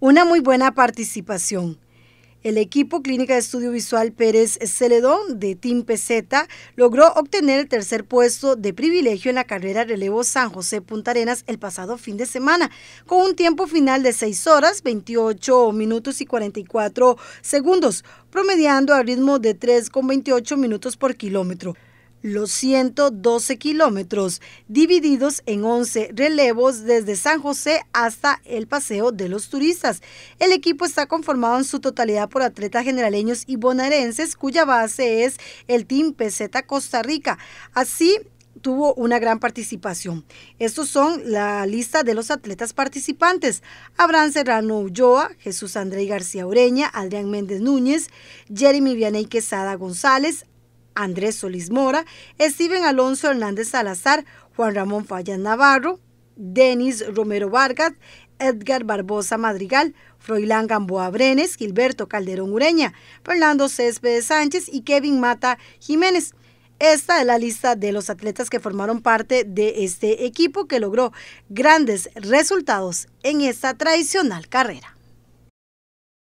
una muy buena participación. El equipo Clínica de Estudio Visual Pérez Celedón de Team PZ logró obtener el tercer puesto de privilegio en la carrera relevo San José Punta Arenas el pasado fin de semana, con un tiempo final de 6 horas, 28 minutos y 44 segundos, promediando a ritmo de 3,28 minutos por kilómetro los 112 kilómetros, divididos en 11 relevos desde San José hasta el Paseo de los Turistas. El equipo está conformado en su totalidad por atletas generaleños y bonaerenses, cuya base es el Team PZ Costa Rica. Así, tuvo una gran participación. Estos son la lista de los atletas participantes. Abraham Serrano Ulloa, Jesús André García Ureña, Adrián Méndez Núñez, Jeremy Vianey Quesada González, Andrés Solís Mora, Steven Alonso Hernández Salazar, Juan Ramón Falla Navarro, Denis Romero Vargas, Edgar Barbosa Madrigal, Froilán Gamboa Brenes, Gilberto Calderón Ureña, Fernando Céspedes Sánchez y Kevin Mata Jiménez. Esta es la lista de los atletas que formaron parte de este equipo que logró grandes resultados en esta tradicional carrera.